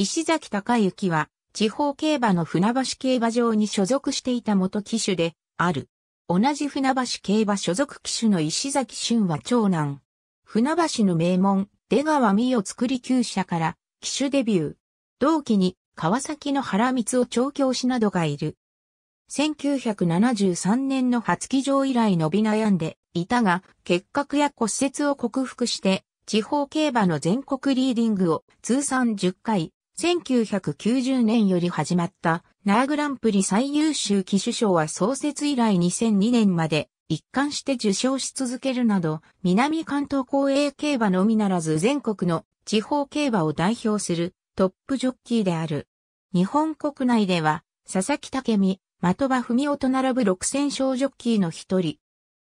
石崎隆之は、地方競馬の船橋競馬場に所属していた元騎手で、ある。同じ船橋競馬所属騎手の石崎俊は長男。船橋の名門、出川美代作り厩舎から、騎手デビュー。同期に、川崎の原光を調教師などがいる。1973年の初騎乗以来伸び悩んでいたが、結核や骨折を克服して、地方競馬の全国リーディングを通算10回、1990年より始まったナーグランプリ最優秀騎手賞は創設以来2002年まで一貫して受賞し続けるなど、南関東公営競馬のみならず全国の地方競馬を代表するトップジョッキーである。日本国内では佐々木武美、的場文夫と並ぶ6000勝ジョッキーの一人。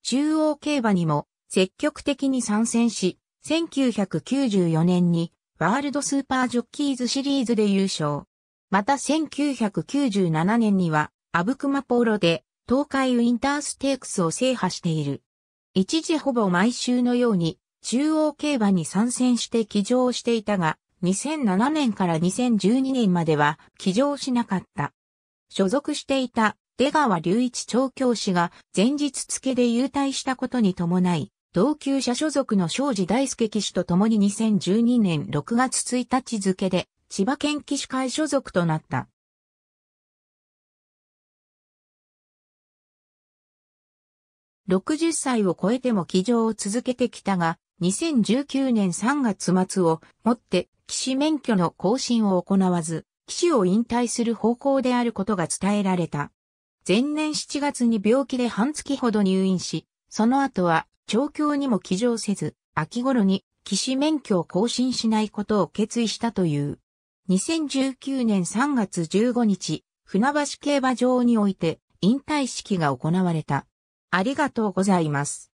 中央競馬にも積極的に参戦し、1994年にワールドスーパージョッキーズシリーズで優勝。また1997年には、アブクマポーロで、東海ウィンターステークスを制覇している。一時ほぼ毎週のように、中央競馬に参戦して騎乗していたが、2007年から2012年までは騎乗しなかった。所属していた出川隆一調教師が前日付で優退したことに伴い、同級者所属の庄司大輔騎手と共に2012年6月1日付で、千葉県騎手会所属となった。60歳を超えても騎乗を続けてきたが、2019年3月末をもって騎士免許の更新を行わず、騎士を引退する方向であることが伝えられた。前年7月に病気で半月ほど入院し、その後は調教にも騎乗せず、秋頃に騎士免許を更新しないことを決意したという。2019年3月15日、船橋競馬場において引退式が行われた。ありがとうございます。